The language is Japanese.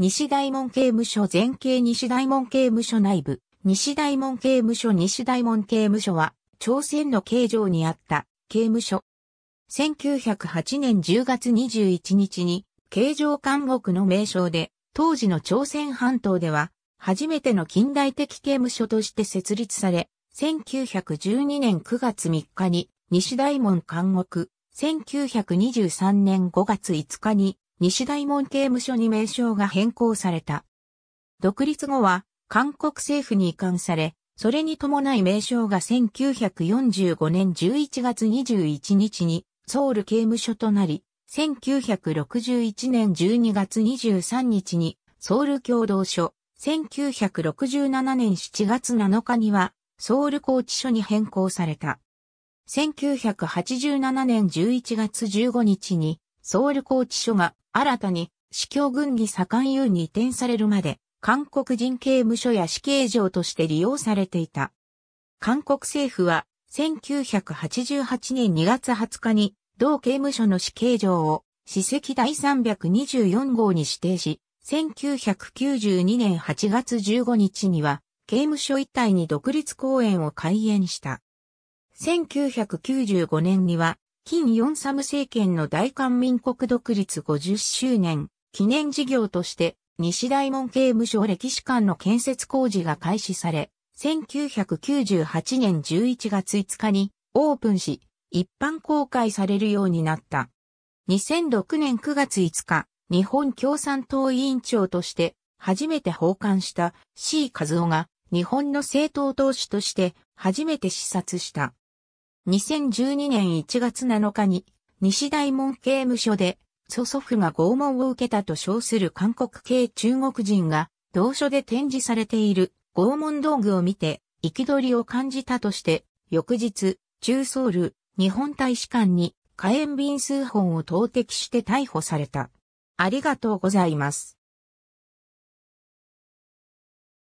西大門刑務所前景西大門刑務所内部、西大門刑務所西大門刑務所は、朝鮮の刑場にあった刑務所。1908年10月21日に、刑場監獄の名称で、当時の朝鮮半島では、初めての近代的刑務所として設立され、1912年9月3日に、西大門監獄、1923年5月5日に、西大門刑務所に名称が変更された。独立後は韓国政府に移管され、それに伴い名称が1945年11月21日にソウル刑務所となり、1961年12月23日にソウル共同所、1967年7月7日にはソウル拘置所に変更された。1987年11月15日にソウル拘置所が新たに司教軍議左官優に移転されるまで、韓国人刑務所や死刑場として利用されていた。韓国政府は1988年2月20日に同刑務所の死刑場を史跡第324号に指定し、1992年8月15日には刑務所一帯に独立公園を開園した。1995年には金ヨンサム政権の大韓民国独立50周年記念事業として西大門刑務所歴史館の建設工事が開始され、1998年11月5日にオープンし、一般公開されるようになった。2006年9月5日、日本共産党委員長として初めて訪韓した C 和夫が日本の政党党首として初めて視察した。2012年1月7日に、西大門刑務所で、祖祖父が拷問を受けたと称する韓国系中国人が、同書で展示されている拷問道具を見て、憤りを感じたとして、翌日、中ソウル、日本大使館に火炎瓶数本を投擲して逮捕された。ありがとうございます。